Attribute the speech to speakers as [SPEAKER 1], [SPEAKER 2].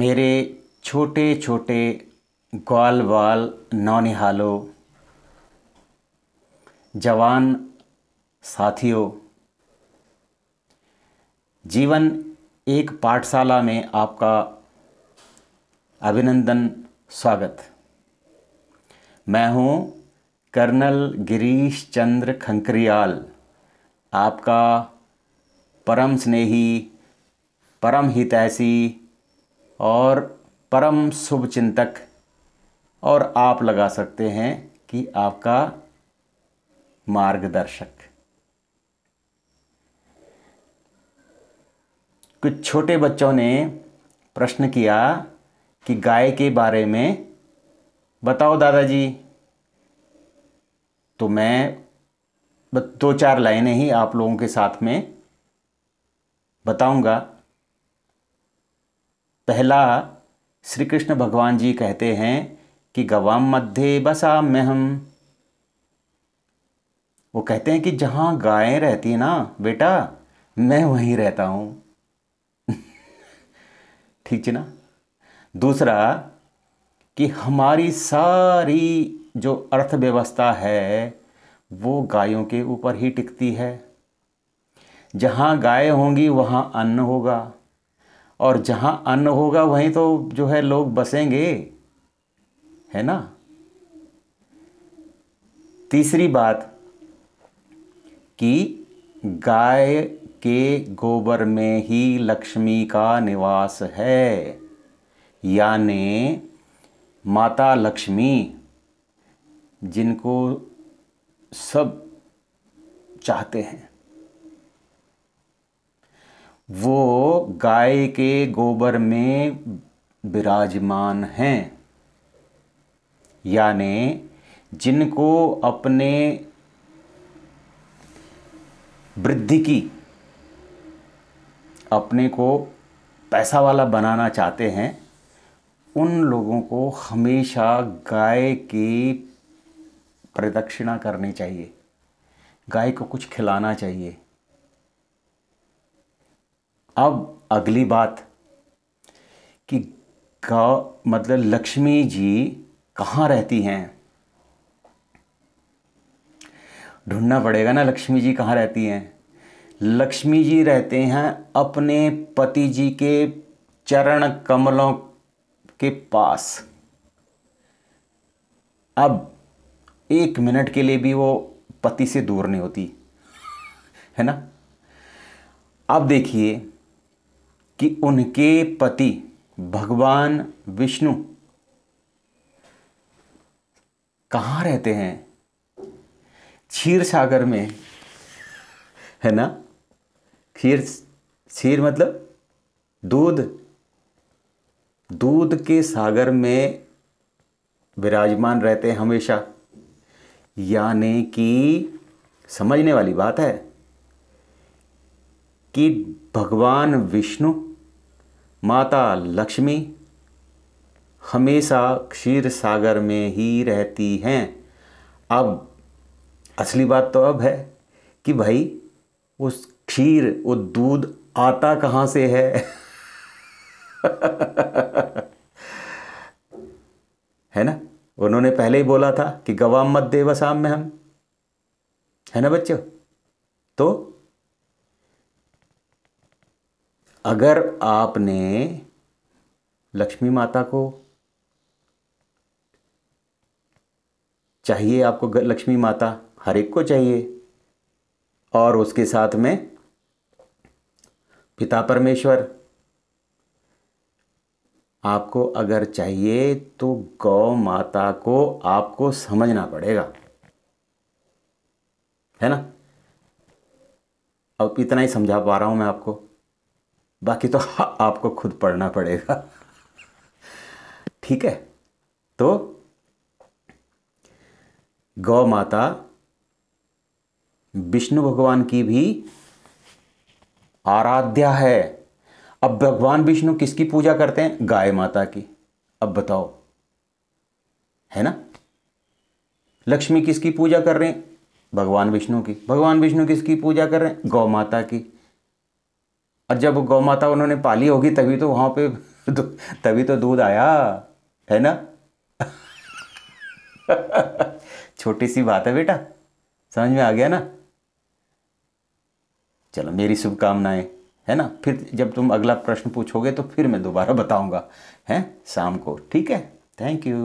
[SPEAKER 1] मेरे छोटे छोटे ग्वाल बाल नौनिहालो जवान साथियों जीवन एक पाठशाला में आपका अभिनंदन स्वागत मैं हूं कर्नल गिरीश चंद्र खंकरियाल आपका परम स्नेही परम हितैषी और परम शुभ चिंतक और आप लगा सकते हैं कि आपका मार्गदर्शक कुछ छोटे बच्चों ने प्रश्न किया कि गाय के बारे में बताओ दादाजी तो मैं दो चार लाइनें ही आप लोगों के साथ में बताऊंगा पहला श्री कृष्ण भगवान जी कहते हैं कि गवाम मध्य बसा में हम वो कहते हैं कि जहाँ गायें रहती हैं ना बेटा मैं वहीं रहता हूँ ठीक है ना दूसरा कि हमारी सारी जो अर्थव्यवस्था है वो गायों के ऊपर ही टिकती है जहाँ गाय होंगी वहाँ अन्न होगा और जहाँ अन्न होगा वहीं तो जो है लोग बसेंगे है ना तीसरी बात कि गाय के गोबर में ही लक्ष्मी का निवास है यानी माता लक्ष्मी जिनको सब चाहते हैं वो गाय के गोबर में विराजमान हैं यानि जिनको अपने वृद्धि की अपने को पैसा वाला बनाना चाहते हैं उन लोगों को हमेशा गाय की प्रदक्षिणा करनी चाहिए गाय को कुछ खिलाना चाहिए अब अगली बात कि का मतलब लक्ष्मी जी कहाँ रहती हैं ढूंढना पड़ेगा ना लक्ष्मी जी कहाँ रहती हैं लक्ष्मी जी रहते हैं अपने पति जी के चरण कमलों के पास अब एक मिनट के लिए भी वो पति से दूर नहीं होती है ना अब देखिए कि उनके पति भगवान विष्णु कहाँ रहते हैं क्षीर सागर में है ना क्षीर क्षीर मतलब दूध दूध के सागर में विराजमान रहते हैं हमेशा यानी कि समझने वाली बात है कि भगवान विष्णु माता लक्ष्मी हमेशा क्षीर सागर में ही रहती हैं अब असली बात तो अब है कि भाई उस क्षीर वो दूध आता कहाँ से है है ना उन्होंने पहले ही बोला था कि गवाम मत देवसाम में हम है ना बच्चों तो अगर आपने लक्ष्मी माता को चाहिए आपको लक्ष्मी माता हर एक को चाहिए और उसके साथ में पिता परमेश्वर आपको अगर चाहिए तो गौ माता को आपको समझना पड़ेगा है ना अब इतना ही समझा पा रहा हूं मैं आपको बाकी तो आपको खुद पढ़ना पड़ेगा ठीक है तो गौ माता विष्णु भगवान की भी आराध्या है अब भगवान विष्णु किसकी पूजा करते हैं गाय माता की अब बताओ है ना लक्ष्मी किसकी पूजा कर रहे हैं भगवान विष्णु की भगवान विष्णु किसकी पूजा कर रहे हैं गौ माता की और जब गौ माता उन्होंने पाली होगी तभी तो वहाँ पे तभी तो दूध आया है ना छोटी सी बात है बेटा समझ में आ गया ना चलो मेरी शुभकामनाएं है ना फिर जब तुम अगला प्रश्न पूछोगे तो फिर मैं दोबारा बताऊंगा हैं शाम को ठीक है थैंक यू